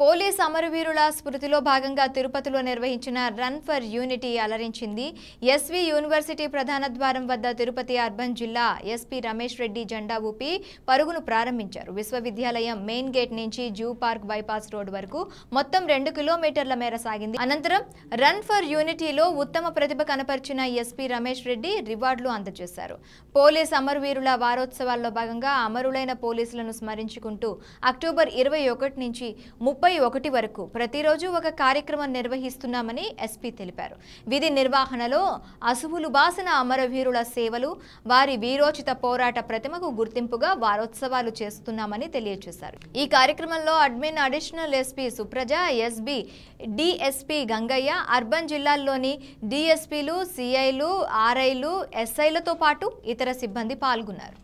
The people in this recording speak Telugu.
పోలీస్ అమరవీరుల స్మృతిలో భాగంగా తిరుపతిలో నిర్వహించిన రన్ ఫర్ యూనిటీ అలరించింది ఎస్వి యూనివర్సిటీ ప్రధాన ద్వారం వద్ద తిరుపతి అర్బన్ జిల్లా ఎస్పీ రమేష్ రెడ్డి జెండా ఊపి పరుగును ప్రారంభించారు విశ్వవిద్యాలయం మెయిన్ గేట్ నుంచి జూ పార్క్ బైపాస్ రోడ్ వరకు మొత్తం రెండు కిలోమీటర్ల మేర సాగింది అనంతరం రన్ ఫర్ యూనిటీలో ఉత్తమ ప్రతిభ కనపరిచిన ఎస్పీ రమేష్ రెడ్డి రివార్డులు అందజేశారు పోలీస్ అమరవీరుల వారోత్సవాల్లో భాగంగా అమరులైన పోలీసులను స్మరించుకుంటూ అక్టోబర్ ఇరవై నుంచి ముప్పై ఇరవై ఒకటి వరకు ప్రతిరోజు ఒక కార్యక్రమం నిర్వహిస్తున్నామని ఎస్పీ తెలిపారు విధి నిర్వహణలో అసువులు బాసిన అమరవీరుల సేవలు వారి వీరోచిత పోరాట ప్రతిమకు గుర్తింపుగా వారోత్సవాలు చేస్తున్నామని తెలియజేశారు ఈ కార్యక్రమంలో admin additional SP Supraja SB DSP Gangaiah urban జిల్లాల్లోని డిఎస్పీలు సిఐలు ఆర్ఐలు ఎస్ఐలతో పాటు ఇతర సిబ్బంది పాల్గొన్నారు